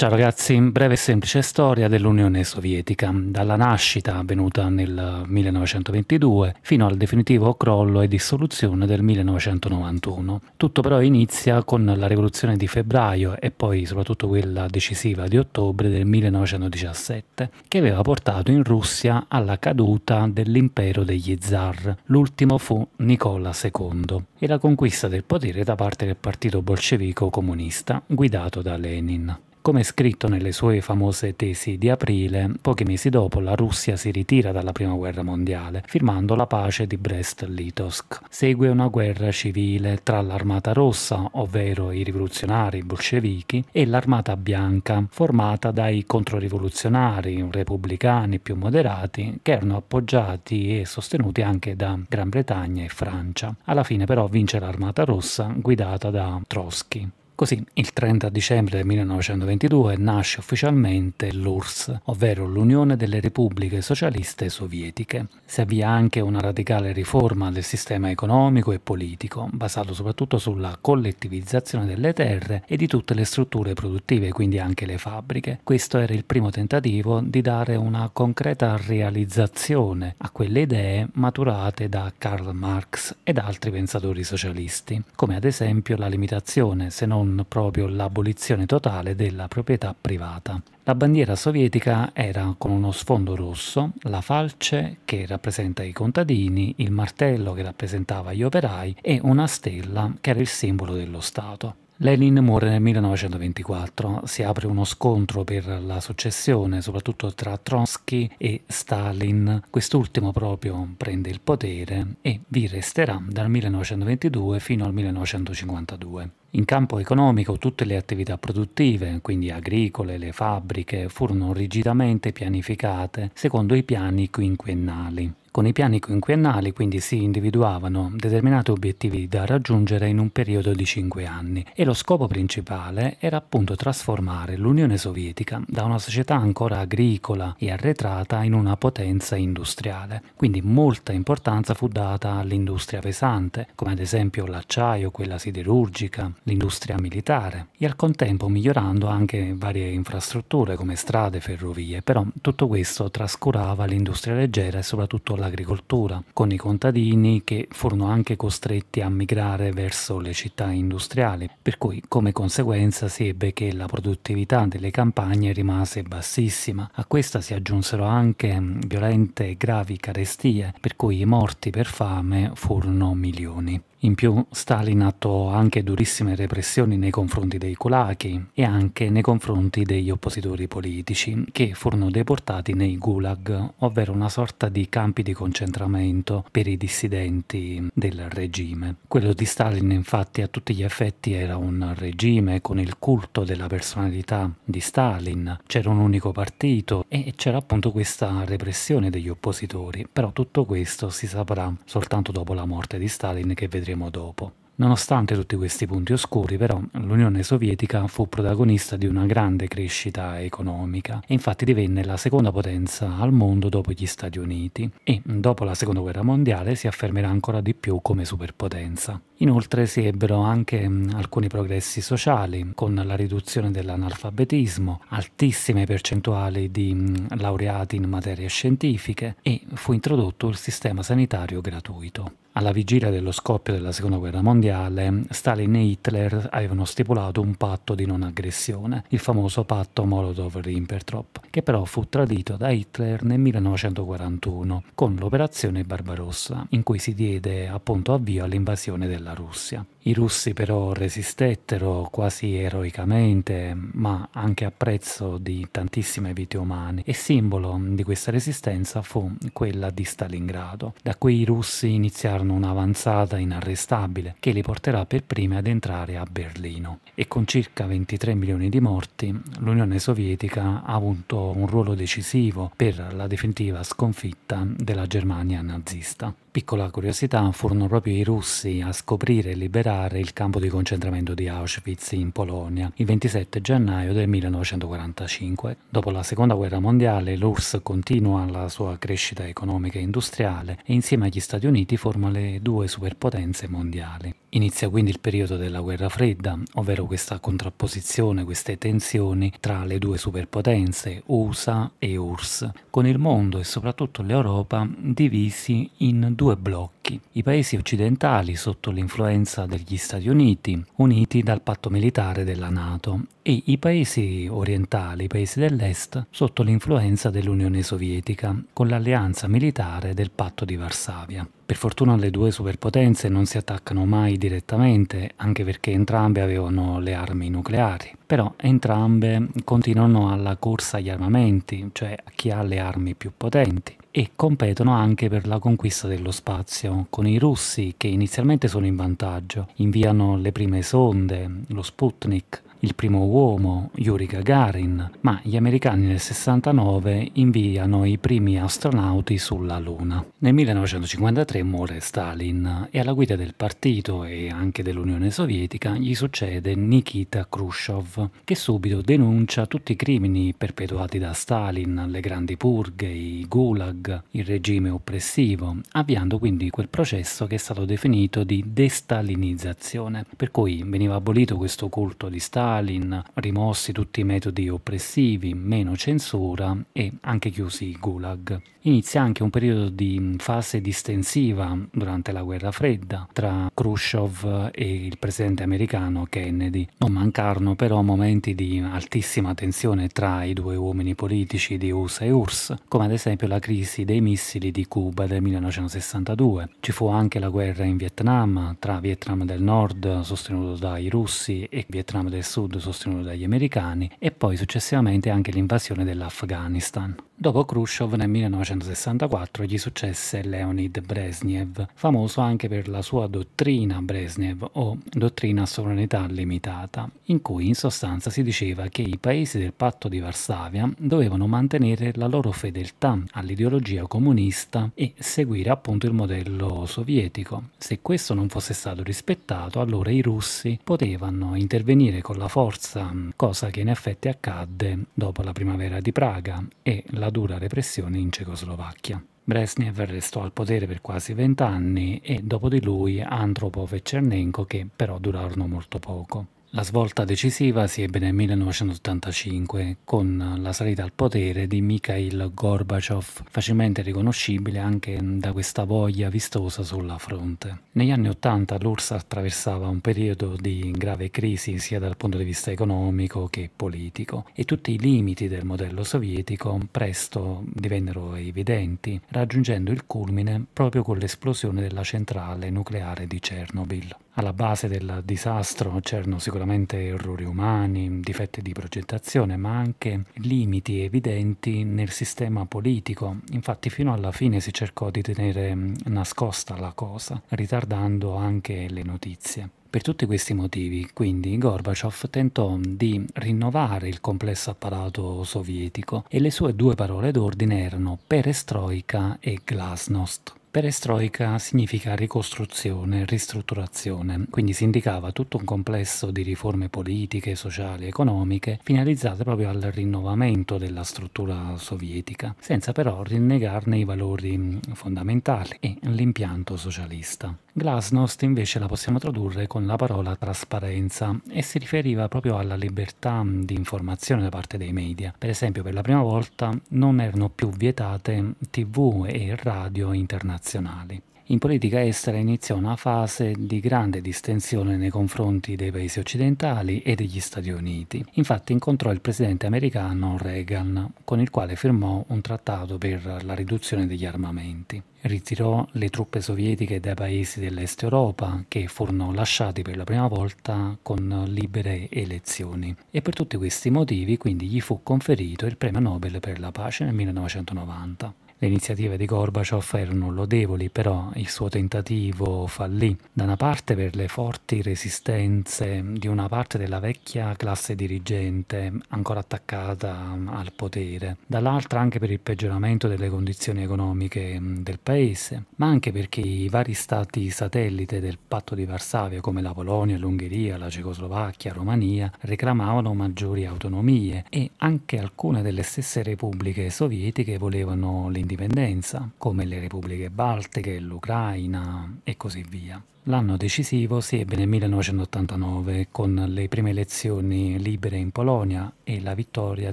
Ciao ragazzi, breve e semplice storia dell'Unione Sovietica, dalla nascita avvenuta nel 1922 fino al definitivo crollo e dissoluzione del 1991. Tutto però inizia con la rivoluzione di febbraio e poi soprattutto quella decisiva di ottobre del 1917, che aveva portato in Russia alla caduta dell'impero degli zar. L'ultimo fu Nicola II e la conquista del potere da parte del partito bolscevico comunista guidato da Lenin. Come scritto nelle sue famose tesi di aprile, pochi mesi dopo la Russia si ritira dalla Prima Guerra Mondiale, firmando la pace di Brest-Litovsk. Segue una guerra civile tra l'Armata Rossa, ovvero i rivoluzionari bolscevichi, e l'Armata Bianca, formata dai controrivoluzionari repubblicani più moderati, che erano appoggiati e sostenuti anche da Gran Bretagna e Francia. Alla fine però vince l'Armata Rossa guidata da Trotsky. Così, il 30 dicembre 1922 nasce ufficialmente l'URSS, ovvero l'Unione delle Repubbliche Socialiste Sovietiche. Si avvia anche una radicale riforma del sistema economico e politico, basato soprattutto sulla collettivizzazione delle terre e di tutte le strutture produttive, quindi anche le fabbriche. Questo era il primo tentativo di dare una concreta realizzazione a quelle idee maturate da Karl Marx ed altri pensatori socialisti, come ad esempio la limitazione, se non con proprio l'abolizione totale della proprietà privata. La bandiera sovietica era con uno sfondo rosso, la falce che rappresenta i contadini, il martello che rappresentava gli operai e una stella che era il simbolo dello Stato. Lenin muore nel 1924, si apre uno scontro per la successione, soprattutto tra Trotsky e Stalin. Quest'ultimo proprio prende il potere e vi resterà dal 1922 fino al 1952. In campo economico tutte le attività produttive, quindi agricole, le fabbriche, furono rigidamente pianificate secondo i piani quinquennali. Con i piani quinquennali quindi si individuavano determinati obiettivi da raggiungere in un periodo di 5 anni e lo scopo principale era appunto trasformare l'Unione Sovietica da una società ancora agricola e arretrata in una potenza industriale. Quindi molta importanza fu data all'industria pesante, come ad esempio l'acciaio, quella siderurgica, l'industria militare e al contempo migliorando anche varie infrastrutture come strade, ferrovie, però tutto questo trascurava l'industria leggera e soprattutto l'agricoltura, con i contadini che furono anche costretti a migrare verso le città industriali, per cui come conseguenza si ebbe che la produttività delle campagne rimase bassissima. A questa si aggiunsero anche mm, violente e gravi carestie, per cui i morti per fame furono milioni. In più Stalin attuò anche durissime repressioni nei confronti dei kulaki e anche nei confronti degli oppositori politici, che furono deportati nei gulag, ovvero una sorta di campi di concentramento per i dissidenti del regime. Quello di Stalin infatti a tutti gli effetti era un regime con il culto della personalità di Stalin, c'era un unico partito e c'era appunto questa repressione degli oppositori, però tutto questo si saprà soltanto dopo la morte di Stalin che vedremo vedremo dopo. Nonostante tutti questi punti oscuri, però, l'Unione Sovietica fu protagonista di una grande crescita economica e infatti divenne la seconda potenza al mondo dopo gli Stati Uniti e, dopo la Seconda Guerra Mondiale, si affermerà ancora di più come superpotenza. Inoltre si ebbero anche mm, alcuni progressi sociali, con la riduzione dell'analfabetismo, altissime percentuali di mm, laureati in materie scientifiche e fu introdotto il sistema sanitario gratuito. Alla vigilia dello scoppio della Seconda Guerra Mondiale, Stalin e Hitler avevano stipulato un patto di non aggressione, il famoso patto molotov rimpertrop che però fu tradito da Hitler nel 1941 con l'operazione Barbarossa, in cui si diede appunto avvio all'invasione della Russia. I russi però resistettero quasi eroicamente, ma anche a prezzo di tantissime vite umane, e simbolo di questa resistenza fu quella di Stalingrado. Da qui i russi iniziarono un'avanzata inarrestabile che li porterà per primi ad entrare a Berlino. E con circa 23 milioni di morti, l'Unione Sovietica ha avuto un ruolo decisivo per la definitiva sconfitta della Germania nazista. Piccola curiosità, furono proprio i russi a scoprire e liberare visitare il campo di concentramento di Auschwitz in Polonia il 27 gennaio del 1945. Dopo la seconda guerra mondiale l'URSS continua la sua crescita economica e industriale e insieme agli Stati Uniti forma le due superpotenze mondiali. Inizia quindi il periodo della guerra fredda, ovvero questa contrapposizione, queste tensioni tra le due superpotenze USA e URSS, con il mondo e soprattutto l'Europa divisi in due blocchi. I paesi occidentali, sotto l'influenza del per gli Stati Uniti, uniti dal patto militare della Nato, e i paesi orientali, i paesi dell'est, sotto l'influenza dell'Unione Sovietica, con l'alleanza militare del patto di Varsavia. Per fortuna le due superpotenze non si attaccano mai direttamente, anche perché entrambe avevano le armi nucleari, però entrambe continuano alla corsa agli armamenti, cioè a chi ha le armi più potenti e competono anche per la conquista dello spazio, con i russi che inizialmente sono in vantaggio, inviano le prime sonde, lo Sputnik, il primo uomo, Yuri Gagarin, ma gli americani nel 69 inviano i primi astronauti sulla Luna. Nel 1953 muore Stalin e alla guida del partito e anche dell'Unione Sovietica gli succede Nikita Khrushchev, che subito denuncia tutti i crimini perpetuati da Stalin, le grandi purghe, i gulag, il regime oppressivo, avviando quindi quel processo che è stato definito di destalinizzazione, per cui veniva abolito questo culto di Stalin Stalin, rimossi tutti i metodi oppressivi, meno censura e anche chiusi i gulag. Inizia anche un periodo di fase distensiva durante la guerra fredda tra Khrushchev e il presidente americano Kennedy. Non mancarono però momenti di altissima tensione tra i due uomini politici di USA e URSS, come ad esempio la crisi dei missili di Cuba del 1962. Ci fu anche la guerra in Vietnam tra Vietnam del Nord, sostenuto dai russi, e Vietnam del Sud Sud sostenuto dagli americani e poi successivamente anche l'invasione dell'Afghanistan. Dopo Khrushchev nel 1964 gli successe Leonid Brezhnev, famoso anche per la sua dottrina Brezhnev o dottrina sovranità limitata, in cui in sostanza si diceva che i paesi del patto di Varsavia dovevano mantenere la loro fedeltà all'ideologia comunista e seguire appunto il modello sovietico. Se questo non fosse stato rispettato, allora i russi potevano intervenire con la forza, cosa che in effetti accadde dopo la primavera di Praga e la dura repressione in Cecoslovacchia. Brezhnev restò al potere per quasi vent'anni e dopo di lui Andropov e Cernenko che però durarono molto poco. La svolta decisiva si ebbe nel 1985 con la salita al potere di Mikhail Gorbachev, facilmente riconoscibile anche da questa voglia vistosa sulla fronte. Negli anni Ottanta l'URSS attraversava un periodo di grave crisi sia dal punto di vista economico che politico e tutti i limiti del modello sovietico presto divennero evidenti, raggiungendo il culmine proprio con l'esplosione della centrale nucleare di Chernobyl alla base del disastro c'erano sicuramente errori umani, difetti di progettazione, ma anche limiti evidenti nel sistema politico. Infatti fino alla fine si cercò di tenere mm, nascosta la cosa, ritardando anche le notizie. Per tutti questi motivi, quindi, Gorbaciov tentò di rinnovare il complesso apparato sovietico e le sue due parole d'ordine erano perestroica e glasnost. Perestroica significa ricostruzione, ristrutturazione, quindi si indicava tutto un complesso di riforme politiche, sociali, economiche finalizzate proprio al rinnovamento della struttura sovietica, senza però rinnegarne i valori mm, fondamentali e l'impianto socialista. Glasnost invece la possiamo tradurre con la parola trasparenza e si riferiva proprio alla libertà di informazione da parte dei media. Per esempio per la prima volta non erano più vietate tv e radio internazionali. In politica estera iniziò una fase di grande distensione nei confronti dei paesi occidentali e degli Stati Uniti. Infatti incontrò il presidente americano Reagan, con il quale firmò un trattato per la riduzione degli armamenti. Ritirò le truppe sovietiche dai paesi dell'Est Europa, che furono lasciati per la prima volta con libere elezioni. E per tutti questi motivi quindi gli fu conferito il premio Nobel per la pace nel 1990. Le iniziative di Gorbaciov erano lodevoli, però il suo tentativo fallì, da una parte per le forti resistenze di una parte della vecchia classe dirigente ancora attaccata al potere, dall'altra anche per il peggioramento delle condizioni economiche mm, del paese, ma anche perché i vari stati satellite del patto di Varsavia come la Polonia, l'Ungheria, la Cecoslovacchia, Romania reclamavano maggiori autonomie e anche alcune delle stesse repubbliche sovietiche volevano l'indipendenza indipendenza, come le repubbliche baltiche, l'Ucraina e così via. L'anno decisivo si ebbe nel 1989 con le prime elezioni libere in Polonia e la vittoria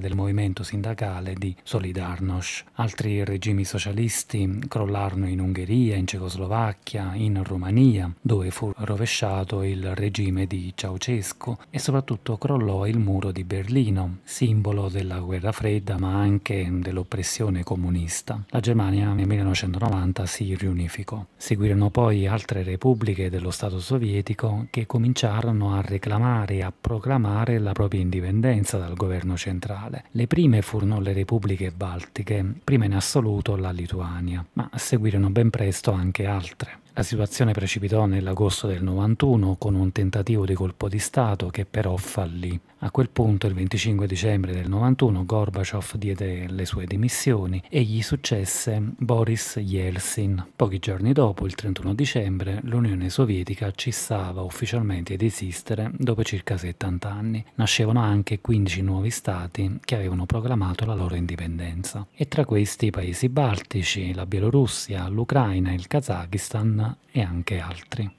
del movimento sindacale di Solidarnosc. Altri regimi socialisti crollarono in Ungheria, in Cecoslovacchia, in Romania, dove fu rovesciato il regime di Ceausescu e soprattutto crollò il muro di Berlino, simbolo della guerra fredda ma anche dell'oppressione comunista. La Germania nel 1990 si riunificò. Seguirono poi altre repubbliche repubbliche dello Stato sovietico che cominciarono a reclamare e a proclamare la propria indipendenza dal governo centrale. Le prime furono le repubbliche baltiche, prima in assoluto la Lituania, ma seguirono ben presto anche altre. La situazione precipitò nell'agosto del 91 con un tentativo di colpo di Stato che però fallì. A quel punto, il 25 dicembre del 91, Gorbaciov diede le sue dimissioni e gli successe Boris Yeltsin. Pochi giorni dopo, il 31 dicembre, l'Unione Sovietica cessava ufficialmente di esistere dopo circa 70 anni. Nascevano anche 15 nuovi stati che avevano proclamato la loro indipendenza. E tra questi i paesi baltici, la Bielorussia, l'Ucraina, e il Kazakistan, e anche altri.